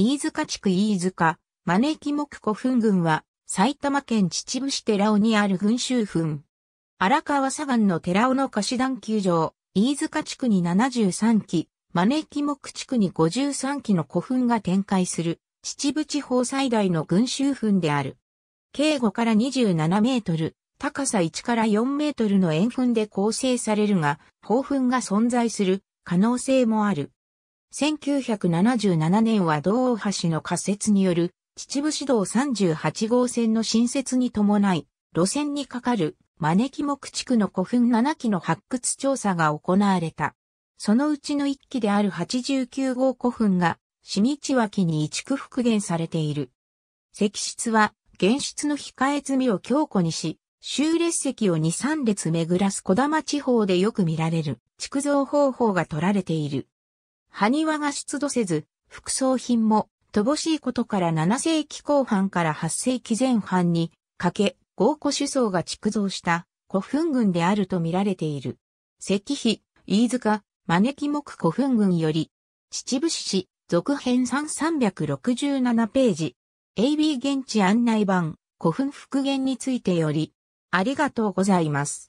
飯塚地区飯塚、招き木古墳群は、埼玉県秩父市寺尾にある群衆墳。荒川左岸の寺尾の菓子団球場、飯塚地区に73基、招き木地区に53基の古墳が展開する、秩父地方最大の群衆墳である。径5から27メートル、高さ1から4メートルの円墳で構成されるが、宝墳が存在する可能性もある。1977年は道大橋の仮設による秩父市道38号線の新設に伴い、路線にかかる招き木地区の古墳7基の発掘調査が行われた。そのうちの1基である89号古墳が、市道脇に移築復元されている。石室は、現室の控え積みを強固にし、修列石を2、3列巡らす小玉地方でよく見られる、築造方法が取られている。埴輪が出土せず、副葬品も乏しいことから7世紀後半から8世紀前半にかけ、豪古首相が築造した古墳群であると見られている。石碑、飯塚、招き木古墳群より、秩父市、続編3367ページ、AB 現地案内版、古墳復元についてより、ありがとうございます。